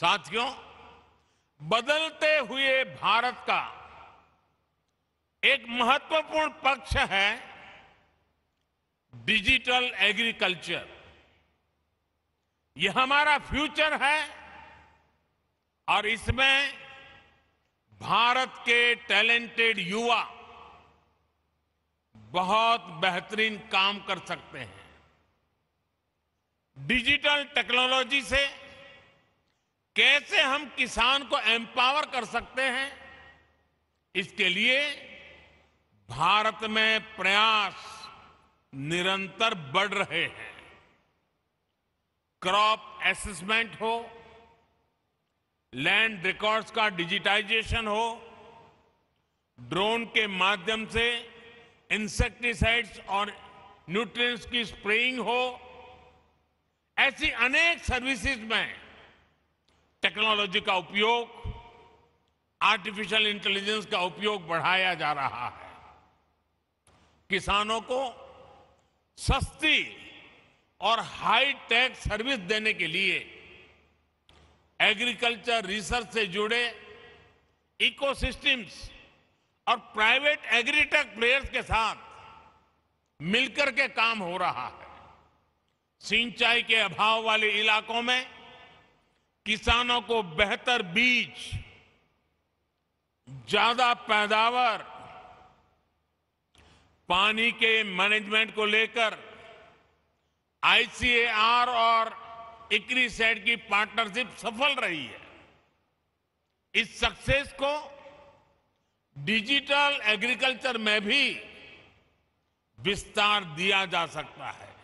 साथियों बदलते हुए भारत का एक महत्वपूर्ण पक्ष है डिजिटल एग्रीकल्चर यह हमारा फ्यूचर है और इसमें भारत के टैलेंटेड युवा बहुत बेहतरीन काम कर सकते हैं डिजिटल टेक्नोलॉजी से कैसे हम किसान को एम्पावर कर सकते हैं इसके लिए भारत में प्रयास निरंतर बढ़ रहे हैं क्रॉप एसेसमेंट हो लैंड रिकॉर्ड्स का डिजिटाइजेशन हो ड्रोन के माध्यम से इंसेक्टिसाइड्स और न्यूट्रिएंट्स की स्प्रेइंग हो ऐसी अनेक सर्विसेज में टेक्नोलॉजी का उपयोग आर्टिफिशियल इंटेलिजेंस का उपयोग बढ़ाया जा रहा है किसानों को सस्ती और हाई टेक सर्विस देने के लिए एग्रीकल्चर रिसर्च से जुड़े इकोसिस्टम्स और प्राइवेट एग्रीटेक प्लेयर्स के साथ मिलकर के काम हो रहा है सिंचाई के अभाव वाले इलाकों में किसानों को बेहतर बीज ज्यादा पैदावार पानी के मैनेजमेंट को लेकर आईसीएआर और इक्री सेट की पार्टनरशिप सफल रही है इस सक्सेस को डिजिटल एग्रीकल्चर में भी विस्तार दिया जा सकता है